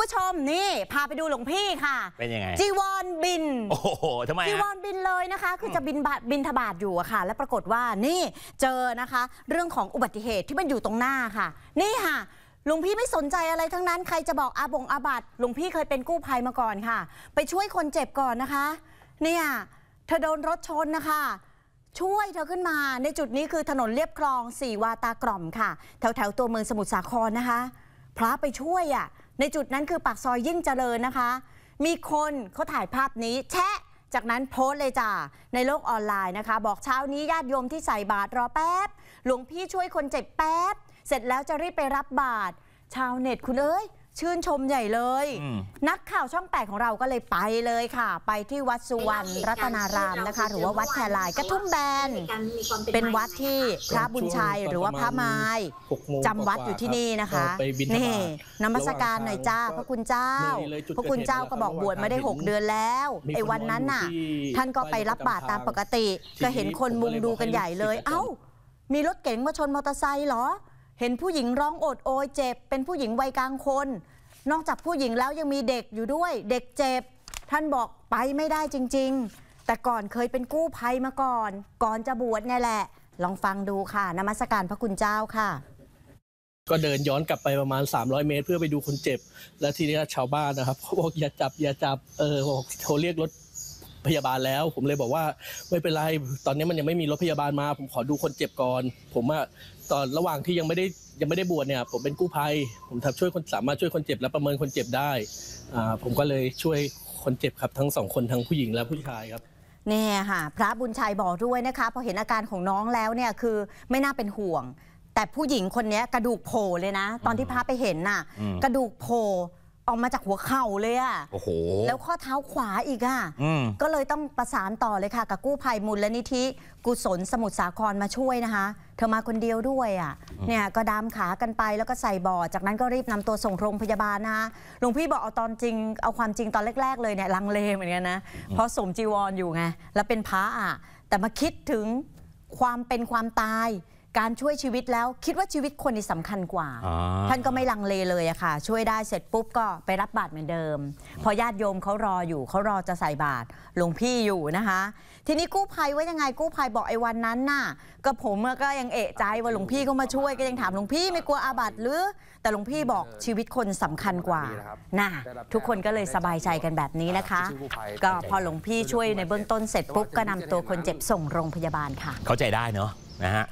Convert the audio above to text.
ผู้ชมนี่ พาไปดูหลวงพี่ค่ะ เป็นยังไงจีวรบินโอ้โหทำไมจีวรบินเลยนะคะคือจะบินบาบินทบาทอยู่อะค่ะ และปรากฏว่านี่เจอนะคะ เรื่องของอุบัติเหตุที่มันอยู่ตรงหน้าค่ะ นี่ค่ะหลวงพี่ไม่สนใจอะไรทั้งนั้นใครจะบอกอาบงอาบัตหลวงพี่เคยเป็นกู้ภัยมาก่อนค่ะ ไปช่วยคนเจ็บก่อนนะคะ เนี่ยเธอโดนรถชนนะคะช่วยเธอขึ้นมา ในจุดนี้คือถนนเลียบคลองสี่วาตากล่อมค่ะ แถวแถวตัวเมืองสมุทรสาครนะคะพระไปช่วยอะ่ะในจุดนั้นคือปากซอยยิ่งเจริญนะคะ มีคนเขาถ่ายภาพนี้แชะ จากนั้นโพสเลยจ้าในโลกออนไลน์นะคะ บอกเช้านี้ญาติโยมที่ใส่บาตรรอแป๊บ หลวงพี่ช่วยคนเจ็บแป๊บ เสร็จแล้วจะรีบไปรับบาตร ชาวเน็ตคุณเอ้ยชื่นชมใหญ่เลย นักข่าวช่องแปดของเราก็เลยไปเลยค่ะ ไปที่วัดสุวรรณรัตนารามนะคะหรือว่าวัดแคลาย กระทุ่มแบนเป็นวัดที่พระบุญชัยหรือว่าพระไม้จำวัดอยู่ที่นี่นะคะนี่นมัสการหน่อยจ้า พระคุณเจ้า พระคุณเจ้าก็บอกบวชมาได้ 6 เดือนแล้วไอ้วันนั้นน่ะท่านก็ไปรับบาตรตามปกติก็เห็นคนมุงดูกันใหญ่เลย เอ้ามีรถเก๋งมาชนมอเตอร์ไซค์เหรอเห็นผู้หญิงร้องโอดโอยเจ็บ เป็นผู้หญิงวัยกลางคน นอกจากผู้หญิงแล้วยังมีเด็กอยู่ด้วยเด็กเจ็บ ท่านบอกไปไม่ได้จริงๆ แต่ก่อนเคยเป็นกู้ภัยมาก่อน ก่อนจะบวชเนี่ยแหละ ลองฟังดูค่ะ นมัสการพระคุณเจ้าค่ะ ก็เดินย้อนกลับไปประมาณ 300 เมตรเพื่อไปดูคนเจ็บ และทีนี้ชาวบ้านนะครับเขาบอกอย่าจับอย่าจับเออบอกโทรเรียกรถพยาบาลแล้วผมเลยบอกว่าไม่เป็นไร ตอนนี้มันยังไม่มีรถพยาบาลมา ผมขอดูคนเจ็บก่อน ผมอะตอนระหว่างที่ยังไม่ได้ยังไม่ได้บวชเนี่ยผมเป็นกู้ภัย ผมทำช่วยคนสามารถช่วยคนเจ็บ และประเมินคนเจ็บได้อ่าผมก็เลยช่วยคนเจ็บครับทั้งสองคนทั้งผู้หญิงและผู้ชายครับเนี่ยค่ะ พระบุญชัยบอกด้วยนะคะพอเห็นอาการของน้องแล้วเนี่ยคือไม่น่าเป็นห่วง แต่ผู้หญิงคนนี้กระดูกโผล่เลยนะ ตอนที่พระไปเห็นน่ะกระดูกโผล่ออกมาจากหัวเข่าเลยอะโอ้โหแล้วข้อเท้าขวาอีกอะก็เลยต้องประสานต่อเลยค่ะ กับกู้ภัยมูลลนิธิกุศลสมุทรสาครมาช่วยนะคะ เธอมาคนเดียวด้วยอะเนี่ยก็ดามขากันไปแล้วก็ใส่บ่อ จากนั้นก็รีบนำตัวส่งโรงพยาบาลนะคะหลวงพี่บอกเอาตอนจริงเอาความจริงตอนแรกๆเลยเนี่ยลังเลเหมือนกันนะ เพราะสมจีวรออยู่ไง แล้วเป็นพระอะ แต่มาคิดถึงความเป็นความตายการช่วยชีวิตแล้วคิดว่าชีวิตคนนี่สำคัญกว่า ท่านก็ไม่ลังเลเลยอะค่ะ ช่วยได้เสร็จปุ๊บก็ไปรับบาตรเหมือนเดิม พอญาติโยมเขารออยู่เขารอจะใส่บาตรหลวงพี่อยู่นะคะ ทีนี้กู้ภัยว่ายังไงกู้ภัยบอกไอ้วันนั้นน่ะก็ผมก็ยังเอะใจว่าหลวงพี่ก็มาช่วยก็ยังถามหลวงพี่ไม่กลัวอาบัติหรือ แต่หลวงพี่บอกชีวิตคนสำคัญกว่าน่ะทุกคนก็เลยสบายใจกันแบบนี้นะคะ ก็พอหลวงพี่ช่วยในเบื้องต้นเสร็จปุ๊บ ก็นำตัวคนเจ็บส่งโรงพยาบาลค่ะ เข้าใจได้เนาะนะฮะ